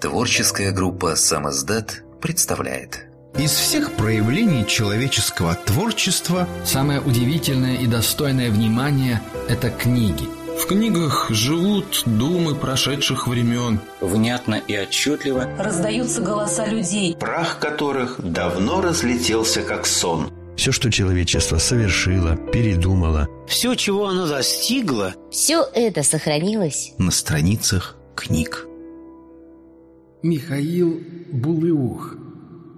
Творческая группа «Самоздат» представляет Из всех проявлений человеческого творчества Самое удивительное и достойное внимания – это книги – в книгах живут думы прошедших времен. Внятно и отчетливо раздаются голоса людей, прах которых давно разлетелся как сон. Все, что человечество совершило, передумало. Все, чего оно достигло. Все это сохранилось на страницах книг. Михаил Булыух.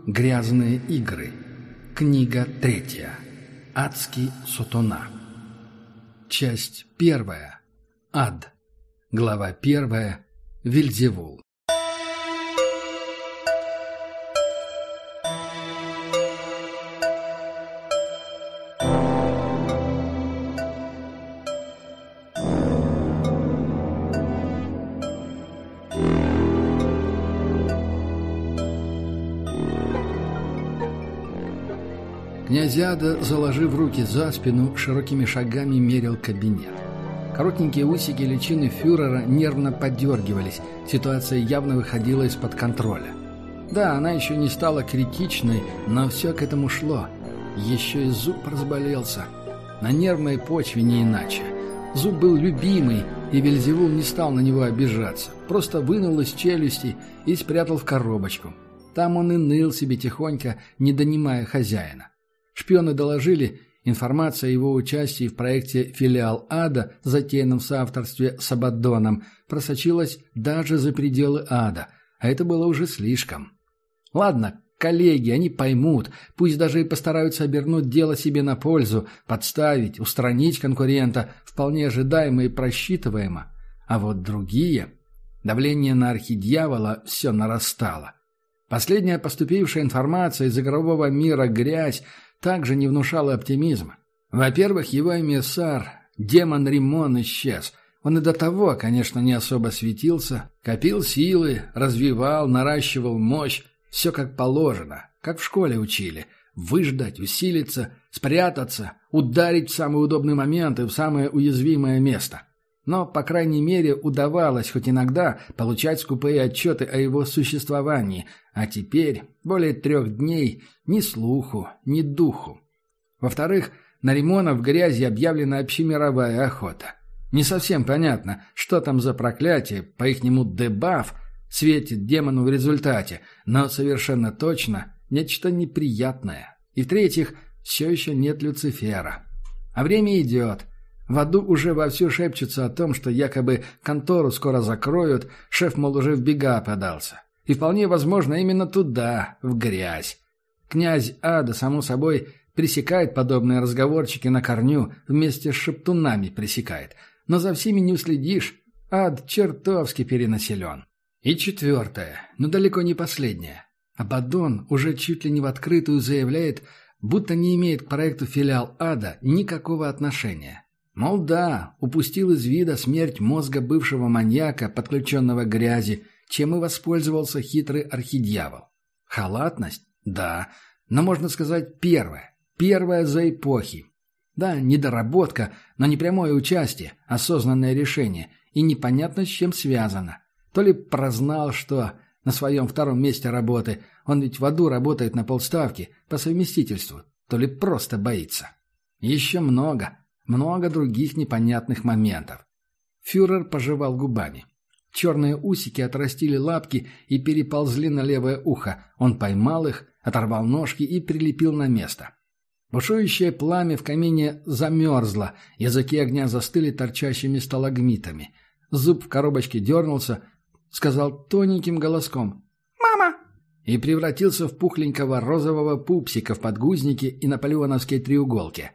Грязные игры. Книга третья. Адский сутона. Часть первая. Ад. Глава первая. Вильзевул. Князяда, заложив руки за спину, широкими шагами мерил кабинет. Коротенькие усики личины фюрера нервно подергивались. Ситуация явно выходила из-под контроля. Да, она еще не стала критичной, но все к этому шло. Еще и зуб разболелся. На нервной почве не иначе. Зуб был любимый, и Вельзевул не стал на него обижаться. Просто вынул из челюсти и спрятал в коробочку. Там он и ныл себе тихонько, не донимая хозяина. Шпионы доложили, Информация о его участии в проекте «Филиал Ада», затеянном в соавторстве с Абаддоном, просочилась даже за пределы Ада, а это было уже слишком. Ладно, коллеги, они поймут, пусть даже и постараются обернуть дело себе на пользу, подставить, устранить конкурента, вполне ожидаемо и просчитываемо. А вот другие... Давление на архидьявола все нарастало. Последняя поступившая информация из игрового мира «Грязь» также не внушало оптимизма. Во-первых, его эмиссар, демон Римон, исчез. Он и до того, конечно, не особо светился, копил силы, развивал, наращивал мощь, все как положено, как в школе учили. Выждать, усилиться, спрятаться, ударить в самый удобный момент и в самое уязвимое место. Но, по крайней мере, удавалось хоть иногда получать скупые отчеты о его существовании, а теперь более трех дней ни слуху, ни духу. Во-вторых, на Римона в грязи объявлена общемировая охота. Не совсем понятно, что там за проклятие, по ихнему дебаф, светит демону в результате, но совершенно точно нечто неприятное. И в-третьих, все еще нет Люцифера. А время идет – в аду уже вовсю шепчутся о том, что якобы контору скоро закроют, шеф, мол, уже в бега подался. И вполне возможно именно туда, в грязь. Князь Ада, само собой, пресекает подобные разговорчики на корню, вместе с шептунами пресекает. Но за всеми не уследишь, ад чертовски перенаселен. И четвертое, но далеко не последнее. Абадон уже чуть ли не в открытую заявляет, будто не имеет к проекту филиал ада никакого отношения. Мол, да, упустил из вида смерть мозга бывшего маньяка, подключенного к грязи, чем и воспользовался хитрый архидьявол. Халатность? Да, но можно сказать первое. Первое за эпохи. Да, недоработка, но не прямое участие, осознанное решение. И непонятно, с чем связано. То ли прознал, что на своем втором месте работы, он ведь в аду работает на полставки, по совместительству, то ли просто боится. Еще много много других непонятных моментов. Фюрер пожевал губами. Черные усики отрастили лапки и переползли на левое ухо. Он поймал их, оторвал ножки и прилепил на место. Бушующее пламя в камине замерзло, языки огня застыли торчащими сталагмитами. Зуб в коробочке дернулся, сказал тоненьким голоском «Мама!» и превратился в пухленького розового пупсика в подгузнике и наполеоновской треуголке.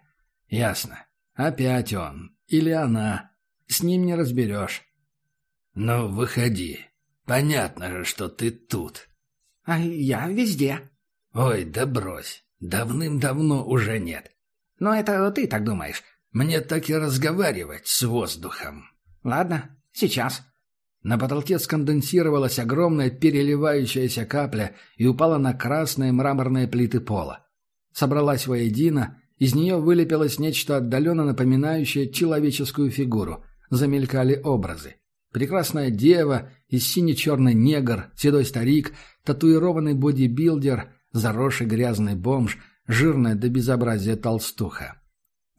«Ясно. Опять он. Или она. С ним не разберешь. Ну, выходи. Понятно же, что ты тут. А я везде. Ой, да брось. Давным-давно уже нет. Но это ты так думаешь. Мне так и разговаривать с воздухом. Ладно, сейчас. На потолке сконденсировалась огромная переливающаяся капля и упала на красные мраморные плиты пола. Собралась воедино из нее вылепилось нечто отдаленно напоминающее человеческую фигуру. Замелькали образы. Прекрасная дева, и сине-черный негр, седой старик, татуированный бодибилдер, заросший грязный бомж, жирная до безобразия толстуха.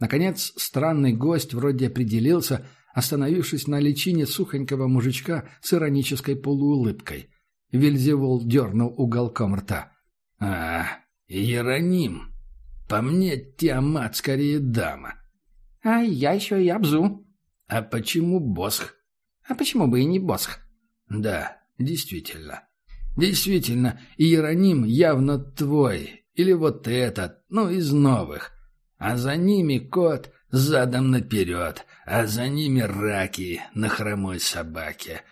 Наконец, странный гость вроде определился, остановившись на личине сухонького мужичка с иронической полуулыбкой. Вильзевул дернул уголком рта. «А, Иероним!» По мне, Тиамат скорее дама. А я еще и Абзу. А почему Босх? А почему бы и не Босх? Да, действительно. Действительно, Иероним явно твой. Или вот этот, ну, из новых. А за ними кот задом наперед, а за ними раки на хромой собаке.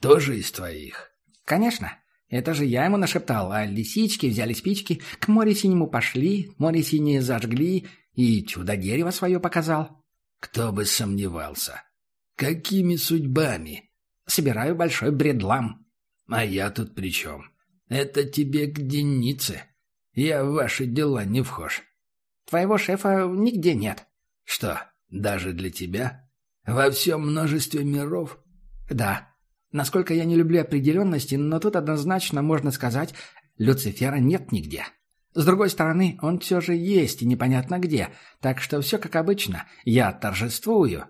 Тоже из твоих? Конечно. Это же я ему нашептал, а лисички взяли спички, к море синему пошли, море синее зажгли и чудо-дерево свое показал. Кто бы сомневался. Какими судьбами? Собираю большой бредлам. А я тут при чем? Это тебе к Денице. Я в ваши дела не вхож. Твоего шефа нигде нет. Что, даже для тебя? Во всем множестве миров? Да. Насколько я не люблю определенности, но тут однозначно можно сказать, Люцифера нет нигде. С другой стороны, он все же есть и непонятно где, так что все как обычно, я торжествую.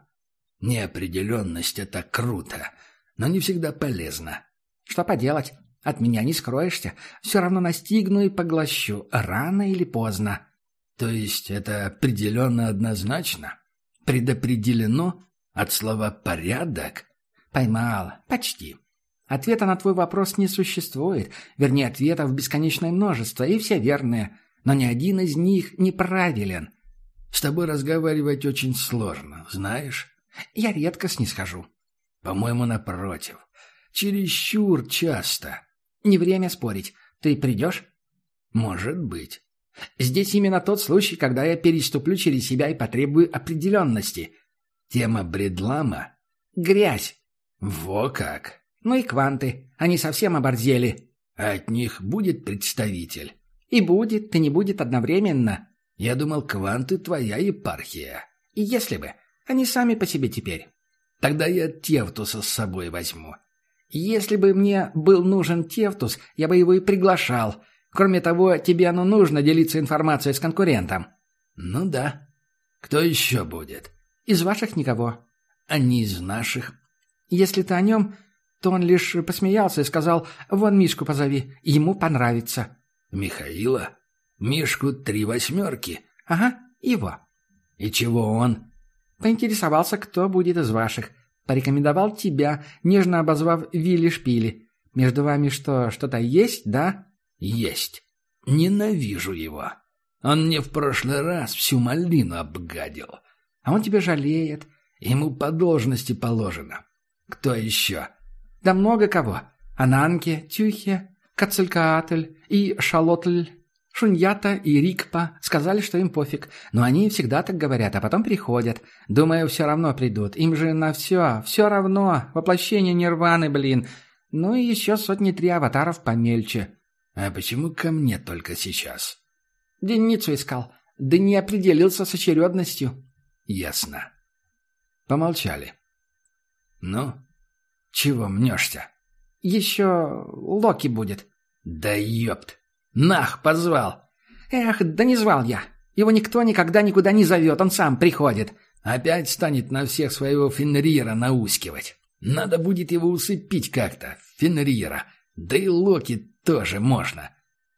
Неопределенность — это круто, но не всегда полезно. Что поделать, от меня не скроешься, все равно настигну и поглощу, рано или поздно. То есть это определенно однозначно? Предопределено от слова «порядок»? Поймала. Почти. Ответа на твой вопрос не существует. Вернее, ответов бесконечное множество, и все верные. Но ни один из них неправилен. С тобой разговаривать очень сложно, знаешь? Я редко снисхожу. По-моему, напротив. Чересчур часто. Не время спорить. Ты придешь? Может быть. Здесь именно тот случай, когда я переступлю через себя и потребую определенности. Тема бредлама — грязь. «Во как!» «Ну и кванты. Они совсем оборзели». от них будет представитель?» «И будет, и не будет одновременно». «Я думал, кванты твоя епархия». «И если бы. Они сами по себе теперь». «Тогда я Тевтуса с собой возьму». «Если бы мне был нужен Тевтус, я бы его и приглашал. Кроме того, тебе оно нужно делиться информацией с конкурентом». «Ну да. Кто еще будет?» «Из ваших никого». «А не из наших?» Если ты о нем, то он лишь посмеялся и сказал «Вон Мишку позови, ему понравится». «Михаила? Мишку три восьмерки?» «Ага, его». «И чего он?» Поинтересовался, кто будет из ваших. Порекомендовал тебя, нежно обозвав Вилли Шпили. Между вами что, что-то есть, да? Есть. Ненавижу его. Он мне в прошлый раз всю малину обгадил. А он тебя жалеет. Ему по должности положено. «Кто еще?» «Да много кого. Ананке, Тюхе, Кацелькаатль и Шалотль». Шуньята и Рикпа сказали, что им пофиг, но они всегда так говорят, а потом приходят. Думаю, все равно придут. Им же на все, все равно. Воплощение нирваны, блин. Ну и еще сотни-три аватаров помельче. А почему ко мне только сейчас? Деницу искал. Да не определился с очередностью. Ясно. Помолчали. «Ну? Чего мнешься?» «Еще Локи будет». «Да ёпт! Нах, позвал!» «Эх, да не звал я. Его никто никогда никуда не зовет, он сам приходит». «Опять станет на всех своего Фенрира наускивать. Надо будет его усыпить как-то, Фенрира. Да и Локи тоже можно».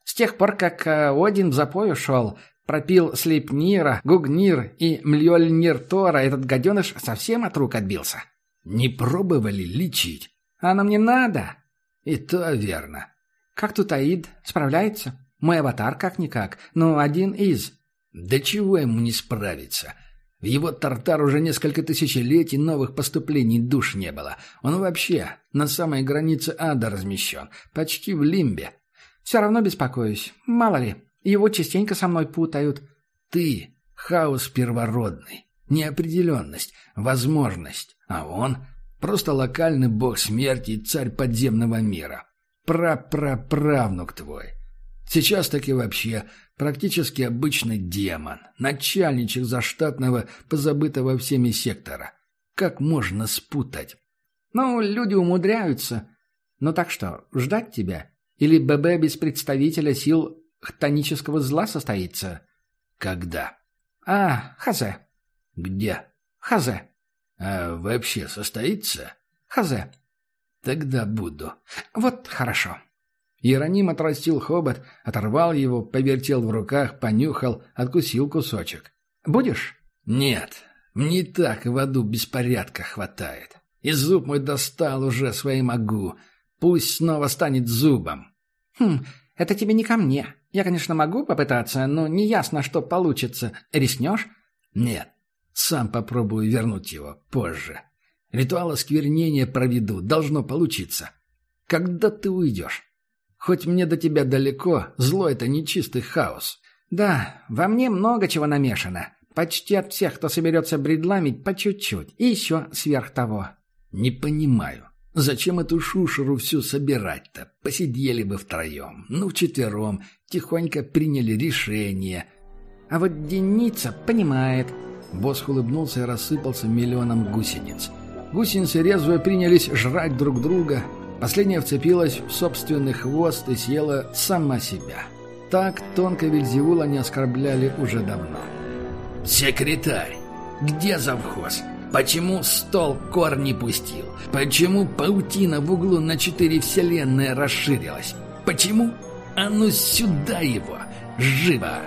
С тех пор, как э, Один в запой ушел, пропил Слепнира, Гугнир и Млёльнир Тора, этот гаденыш совсем от рук отбился. Не пробовали лечить? А нам не надо. И то верно. Как тут Аид? Справляется? Мой аватар как-никак, но ну, один из. Да чего ему не справиться? В его тартар уже несколько тысячелетий новых поступлений душ не было. Он вообще на самой границе ада размещен, почти в лимбе. Все равно беспокоюсь. Мало ли, его частенько со мной путают. Ты — хаос первородный. Неопределенность, возможность, а он — просто локальный бог смерти и царь подземного мира. Прапраправнук твой. Сейчас так и вообще практически обычный демон, начальничек заштатного, позабытого всеми сектора. Как можно спутать? Ну, люди умудряются. Но ну так что, ждать тебя? Или ББ без представителя сил хтонического зла состоится? Когда? А, хазе. Где? Хазе. А вообще состоится? Хазе. Тогда буду. Вот хорошо. Иероним отрастил хобот, оторвал его, повертел в руках, понюхал, откусил кусочек. Будешь? Нет. Мне так в аду беспорядка хватает. И зуб мой достал уже своим агу. Пусть снова станет зубом. Хм, это тебе не ко мне. Я, конечно, могу попытаться, но неясно, что получится. Риснешь? Нет. Сам попробую вернуть его позже. Ритуал осквернения проведу, должно получиться. Когда ты уйдешь? Хоть мне до тебя далеко, зло — это нечистый хаос. Да, во мне много чего намешано. Почти от всех, кто соберется бредламить, по чуть-чуть. И еще сверх того. Не понимаю. Зачем эту шушеру всю собирать-то? Посидели бы втроем, ну вчетвером, тихонько приняли решение. А вот Деница понимает — Босс улыбнулся и рассыпался миллионом гусениц. Гусеницы резво принялись жрать друг друга. Последняя вцепилась в собственный хвост и съела сама себя. Так тонко Вильзевула не оскорбляли уже давно. «Секретарь, где завхоз? Почему стол кор не пустил? Почему паутина в углу на четыре вселенные расширилась? Почему? А ну сюда его! Живо!»